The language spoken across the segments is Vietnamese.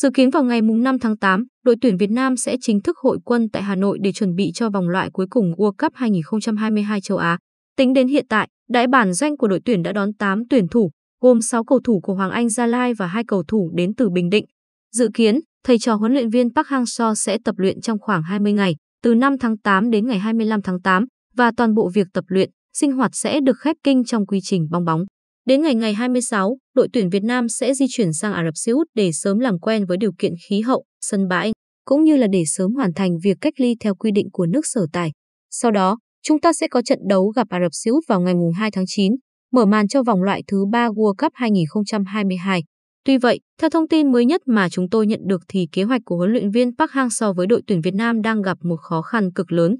Dự kiến vào ngày 5 tháng 8, đội tuyển Việt Nam sẽ chính thức hội quân tại Hà Nội để chuẩn bị cho vòng loại cuối cùng World Cup 2022 châu Á. Tính đến hiện tại, đại bản doanh của đội tuyển đã đón 8 tuyển thủ, gồm 6 cầu thủ của Hoàng Anh Gia Lai và 2 cầu thủ đến từ Bình Định. Dự kiến, thầy trò huấn luyện viên Park Hang-seo sẽ tập luyện trong khoảng 20 ngày, từ 5 tháng 8 đến ngày 25 tháng 8 và toàn bộ việc tập luyện, sinh hoạt sẽ được khép kinh trong quy trình bong bóng. Đến ngày ngày 26, đội tuyển Việt Nam sẽ di chuyển sang Ả Rập Xê Út để sớm làm quen với điều kiện khí hậu, sân bãi, cũng như là để sớm hoàn thành việc cách ly theo quy định của nước sở tại. Sau đó, chúng ta sẽ có trận đấu gặp Ả Rập Xê Út vào ngày 2 tháng 9, mở màn cho vòng loại thứ 3 World Cup 2022. Tuy vậy, theo thông tin mới nhất mà chúng tôi nhận được thì kế hoạch của huấn luyện viên Park Hang so với đội tuyển Việt Nam đang gặp một khó khăn cực lớn.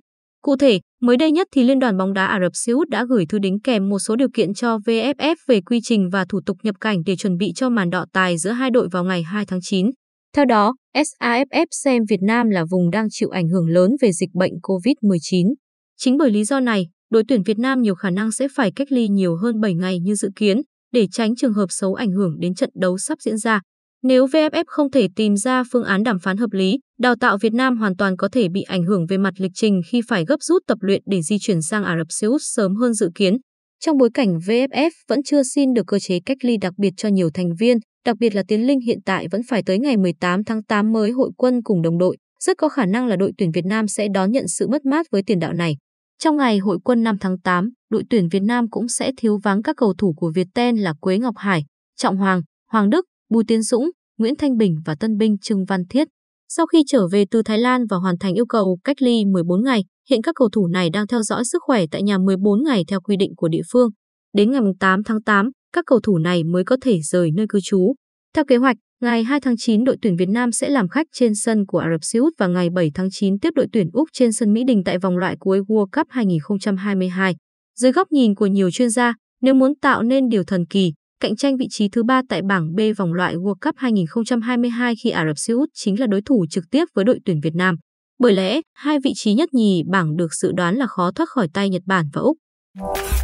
Cụ thể, mới đây nhất thì Liên đoàn bóng đá Ả Rập Xê Út đã gửi thư đính kèm một số điều kiện cho VFF về quy trình và thủ tục nhập cảnh để chuẩn bị cho màn đọ tài giữa hai đội vào ngày 2 tháng 9. Theo đó, SAFF xem Việt Nam là vùng đang chịu ảnh hưởng lớn về dịch bệnh COVID-19. Chính bởi lý do này, đội tuyển Việt Nam nhiều khả năng sẽ phải cách ly nhiều hơn 7 ngày như dự kiến để tránh trường hợp xấu ảnh hưởng đến trận đấu sắp diễn ra. Nếu VFF không thể tìm ra phương án đàm phán hợp lý, đào tạo Việt Nam hoàn toàn có thể bị ảnh hưởng về mặt lịch trình khi phải gấp rút tập luyện để di chuyển sang Ả Rập Xê Út sớm hơn dự kiến. Trong bối cảnh VFF vẫn chưa xin được cơ chế cách ly đặc biệt cho nhiều thành viên, đặc biệt là Tiến Linh hiện tại vẫn phải tới ngày 18 tháng 8 mới hội quân cùng đồng đội, rất có khả năng là đội tuyển Việt Nam sẽ đón nhận sự mất mát với tiền đạo này. Trong ngày hội quân 5 tháng 8, đội tuyển Việt Nam cũng sẽ thiếu vắng các cầu thủ của Việt Ten là Quế Ngọc Hải, Trọng Hoàng, Hoàng Đức, Bùi Tiến Dũng, Nguyễn Thanh Bình và tân binh Trương Văn Thiết. Sau khi trở về từ Thái Lan và hoàn thành yêu cầu cách ly 14 ngày, hiện các cầu thủ này đang theo dõi sức khỏe tại nhà 14 ngày theo quy định của địa phương. Đến ngày 8 tháng 8, các cầu thủ này mới có thể rời nơi cư trú. Theo kế hoạch, ngày 2 tháng 9 đội tuyển Việt Nam sẽ làm khách trên sân của Ả Rập Xê Út và ngày 7 tháng 9 tiếp đội tuyển Úc trên sân Mỹ Đình tại vòng loại cuối World Cup 2022. Dưới góc nhìn của nhiều chuyên gia, nếu muốn tạo nên điều thần kỳ, cạnh tranh vị trí thứ ba tại bảng B vòng loại World Cup 2022 khi Ả Rập Xê Út chính là đối thủ trực tiếp với đội tuyển Việt Nam. Bởi lẽ, hai vị trí nhất nhì bảng được dự đoán là khó thoát khỏi tay Nhật Bản và Úc.